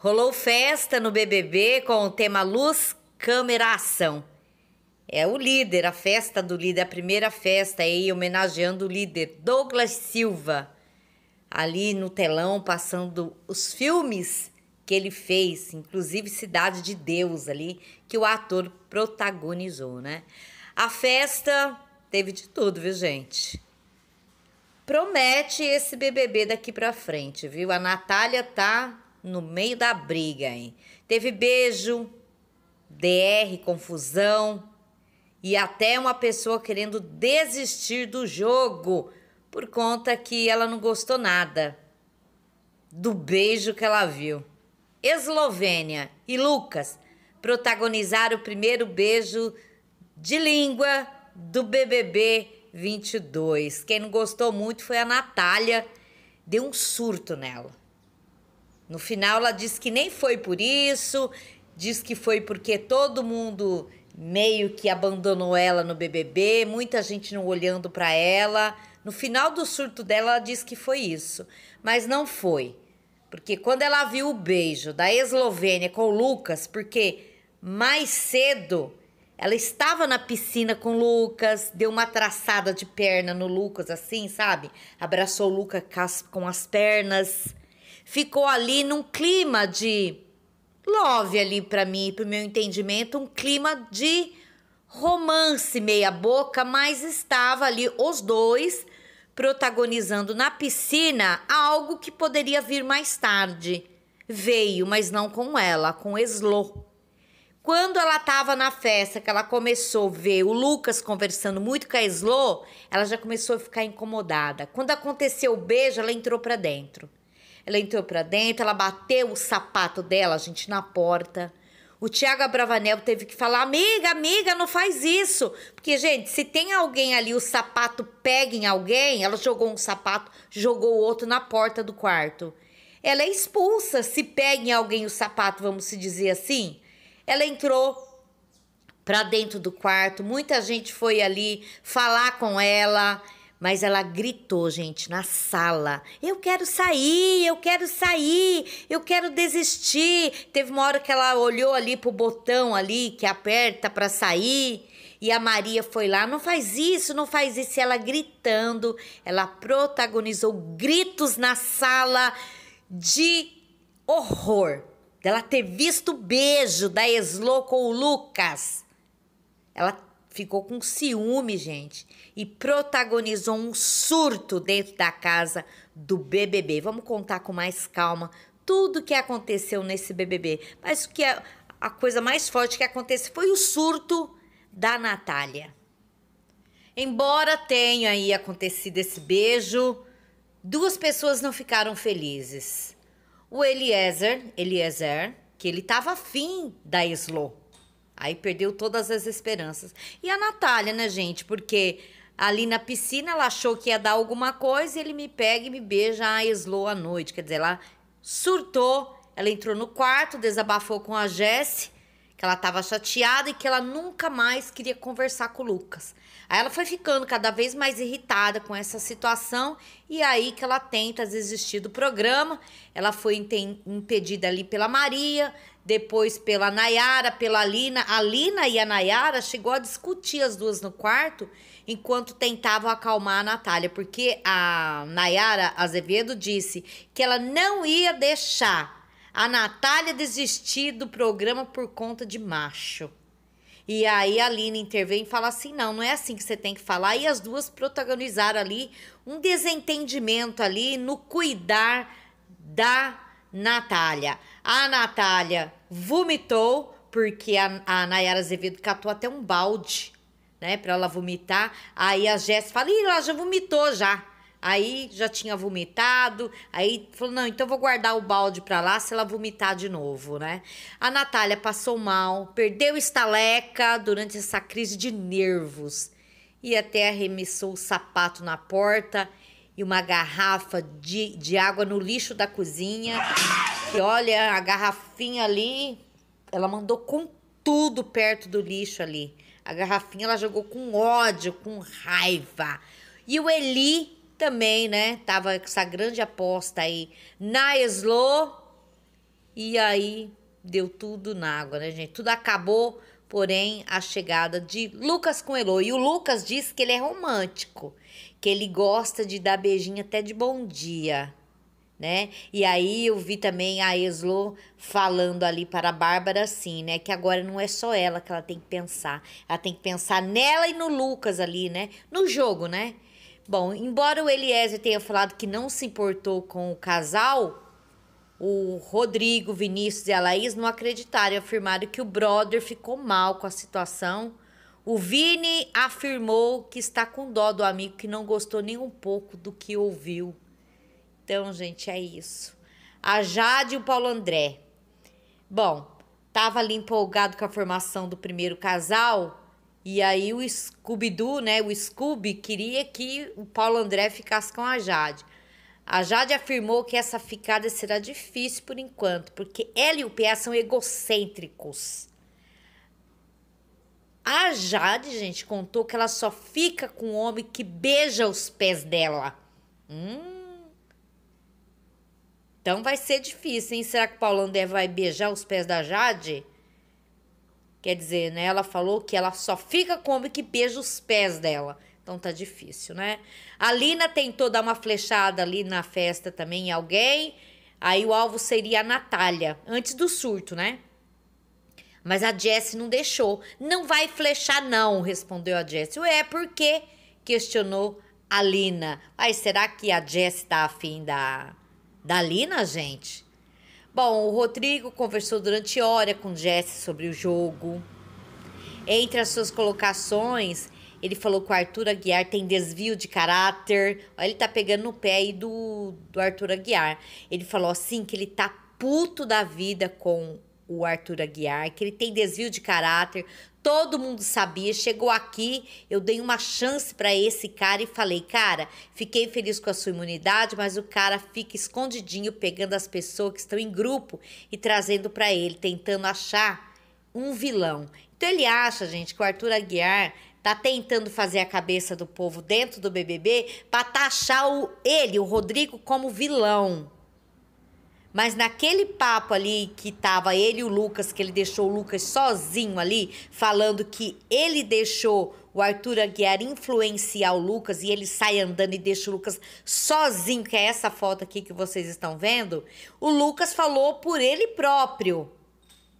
Rolou festa no BBB com o tema Luz, Câmera, Ação. É o líder, a festa do líder, a primeira festa aí homenageando o líder Douglas Silva. Ali no telão passando os filmes que ele fez, inclusive Cidade de Deus ali, que o ator protagonizou, né? A festa teve de tudo, viu, gente? Promete esse BBB daqui para frente, viu? A Natália tá no meio da briga, hein? Teve beijo, DR, confusão e até uma pessoa querendo desistir do jogo por conta que ela não gostou nada do beijo que ela viu. Eslovênia e Lucas protagonizaram o primeiro beijo de língua do BBB 22. Quem não gostou muito foi a Natália, deu um surto nela. No final, ela diz que nem foi por isso, diz que foi porque todo mundo meio que abandonou ela no BBB, muita gente não olhando para ela. No final do surto dela, ela diz que foi isso, mas não foi. Porque quando ela viu o beijo da Eslovênia com o Lucas, porque mais cedo ela estava na piscina com o Lucas, deu uma traçada de perna no Lucas, assim, sabe? Abraçou o Lucas com as pernas ficou ali num clima de love ali para mim, para o meu entendimento, um clima de romance meia boca, mas estava ali os dois protagonizando na piscina algo que poderia vir mais tarde. Veio, mas não com ela, com Eslo. Quando ela estava na festa, que ela começou a ver o Lucas conversando muito com a Eslo, ela já começou a ficar incomodada. Quando aconteceu o beijo, ela entrou para dentro. Ela entrou para dentro, ela bateu o sapato dela, gente, na porta. O Tiago Bravanel teve que falar: amiga, amiga, não faz isso. Porque, gente, se tem alguém ali, o sapato pega em alguém, ela jogou um sapato, jogou o outro na porta do quarto. Ela é expulsa se pega em alguém o sapato, vamos se dizer assim. Ela entrou para dentro do quarto, muita gente foi ali falar com ela. Mas ela gritou, gente, na sala: Eu quero sair, eu quero sair, eu quero desistir. Teve uma hora que ela olhou ali pro botão ali que aperta para sair. E a Maria foi lá: Não faz isso, não faz isso. E ela gritando, ela protagonizou gritos na sala de horror dela ter visto o beijo da Eslo com o Lucas. Ela ficou com ciúme, gente, e protagonizou um surto dentro da casa do BBB. Vamos contar com mais calma tudo que aconteceu nesse BBB. Mas o que é a coisa mais forte que aconteceu foi o surto da Natália. Embora tenha aí acontecido esse beijo, duas pessoas não ficaram felizes. O Eliezer, Eliezer, que ele estava afim da Slo. Aí perdeu todas as esperanças. E a Natália, né, gente? Porque ali na piscina ela achou que ia dar alguma coisa, ele me pega e me beija, a slow à noite. Quer dizer, ela surtou, ela entrou no quarto, desabafou com a Jesse, que ela estava chateada e que ela nunca mais queria conversar com o Lucas. Aí ela foi ficando cada vez mais irritada com essa situação e aí que ela tenta desistir do programa. Ela foi impedida ali pela Maria, depois pela Nayara, pela Lina. A Lina e a Nayara chegou a discutir as duas no quarto enquanto tentavam acalmar a Natália, porque a Nayara Azevedo disse que ela não ia deixar a Natália desistir do programa por conta de macho. E aí a Aline intervém e fala assim: não, não é assim que você tem que falar. E as duas protagonizaram ali um desentendimento ali no cuidar da Natália. A Natália vomitou, porque a, a Nayara Azevedo catou até um balde, né, pra ela vomitar. Aí a Jéssica fala: ih, ela já vomitou já. Aí já tinha vomitado, aí falou: não, então vou guardar o balde pra lá se ela vomitar de novo, né? A Natália passou mal, perdeu estaleca durante essa crise de nervos e até arremessou o sapato na porta e uma garrafa de, de água no lixo da cozinha. E olha, a garrafinha ali, ela mandou com tudo perto do lixo ali. A garrafinha ela jogou com ódio, com raiva. E o Eli também, né? Tava essa grande aposta aí na Eslo. E aí deu tudo na água, né, gente? Tudo acabou, porém, a chegada de Lucas com Elo. E o Lucas diz que ele é romântico, que ele gosta de dar beijinho até de bom dia. Né? E aí eu vi também a Eslo falando ali para a Bárbara assim, né? Que agora não é só ela que ela tem que pensar. Ela tem que pensar nela e no Lucas ali, né? No jogo, né? Bom, embora o Eliezer tenha falado que não se importou com o casal, o Rodrigo, Vinícius e a Laís não acreditaram e afirmaram que o brother ficou mal com a situação. O Vini afirmou que está com dó do amigo, que não gostou nem um pouco do que ouviu. Então, gente, é isso. A Jade e o Paulo André. Bom, tava ali empolgado com a formação do primeiro casal e aí o Scooby-Doo, né, o Scooby, queria que o Paulo André ficasse com a Jade. A Jade afirmou que essa ficada será difícil por enquanto, porque ela e o PA são egocêntricos. A Jade, gente, contou que ela só fica com o homem que beija os pés dela. Hum. Então vai ser difícil, hein? Será que o Paulo André vai beijar os pés da Jade? Quer dizer, né? Ela falou que ela só fica com homem que beija os pés dela. Então tá difícil, né? A Lina tentou dar uma flechada ali na festa também em alguém. Aí o alvo seria a Natália, antes do surto, né? Mas a Jess não deixou. Não vai flechar, não, respondeu a Jess. Ué, por quê? Questionou a Lina. Mas será que a Jess tá afim da, da Lina, gente? Bom, o Rodrigo conversou durante hora com Jesse sobre o jogo. Entre as suas colocações, ele falou que o Arthur Aguiar tem desvio de caráter. Ele tá pegando no pé aí do, do Arthur Aguiar. Ele falou assim que ele tá puto da vida com o Arthur Aguiar, que ele tem desvio de caráter, todo mundo sabia. Chegou aqui, eu dei uma chance para esse cara e falei: "Cara, fiquei feliz com a sua imunidade, mas o cara fica escondidinho pegando as pessoas que estão em grupo e trazendo para ele, tentando achar um vilão". Então ele acha, gente, que o Arthur Aguiar tá tentando fazer a cabeça do povo dentro do BBB para taxar o, ele, o Rodrigo como vilão. Mas naquele papo ali que tava ele e o Lucas, que ele deixou o Lucas sozinho ali, falando que ele deixou o Arthur Aguiar influenciar o Lucas e ele sai andando e deixa o Lucas sozinho, que é essa foto aqui que vocês estão vendo, o Lucas falou por ele próprio.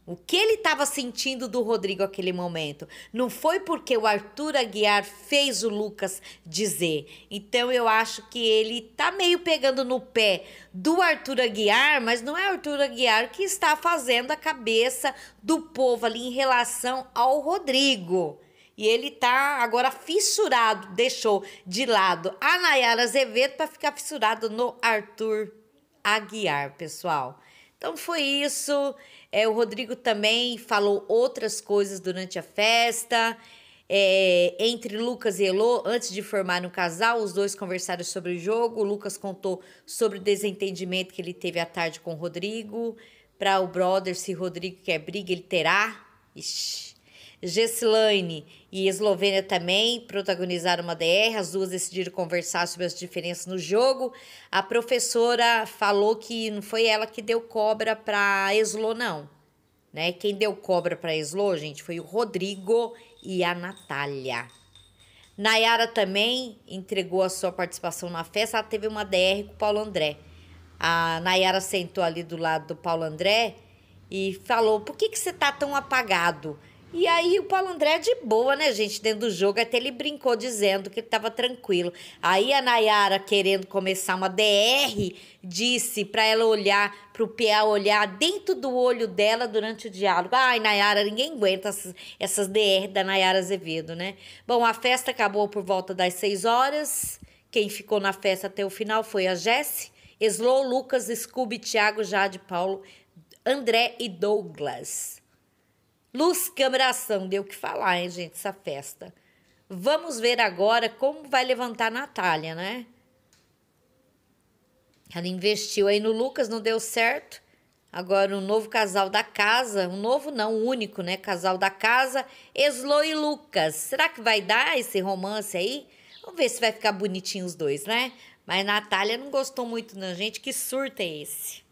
O que ele estava sentindo do Rodrigo naquele momento? Não foi porque o Arthur Aguiar fez o Lucas dizer. Então eu acho que ele tá meio pegando no pé do Arthur Aguiar, mas não é o Arthur Aguiar que está fazendo a cabeça do povo ali em relação ao Rodrigo. E ele tá agora fissurado, deixou de lado a Nayara Azevedo para ficar fissurado no Arthur Aguiar, pessoal. Então foi isso. É, o Rodrigo também falou outras coisas durante a festa. É, entre Lucas e Elô, antes de formar um casal, os dois conversaram sobre o jogo. O Lucas contou sobre o desentendimento que ele teve à tarde com o Rodrigo. Para o brother, se Rodrigo quer briga, ele terá. Ixi. Gesslaine e Eslovênia também protagonizaram uma DR, as duas decidiram conversar sobre as diferenças no jogo. A professora falou que não foi ela que deu cobra para Eslo, não. Né? Quem deu cobra para Eslo, gente, foi o Rodrigo e a Natália. Nayara também entregou a sua participação na festa, ela teve uma DR com o Paulo André. A Nayara sentou ali do lado do Paulo André e falou: Por que, que você está tão apagado? E aí o Paulo André é de boa, né, gente, dentro do jogo. Até ele brincou dizendo que ele estava tranquilo. Aí a Nayara, querendo começar uma DR, disse para ela olhar, para o PA olhar dentro do olho dela durante o diálogo. Ai, Nayara, ninguém aguenta essas, essas DR da Nayara Azevedo, né? Bom, a festa acabou por volta das 6 horas. Quem ficou na festa até o final foi a Jesse, Slow, Lucas, Scooby, Thiago, Jade, Paulo, André e Douglas. Luz ação deu o que falar, hein, gente, essa festa. Vamos ver agora como vai levantar a Natália, né? Ela investiu aí no Lucas, não deu certo. Agora um novo casal da casa, um novo não, um único, né? Casal da casa, Eslo e Lucas. Será que vai dar esse romance aí? Vamos ver se vai ficar bonitinho os dois, né? Mas Natália não gostou muito, não, gente. Que surto é esse?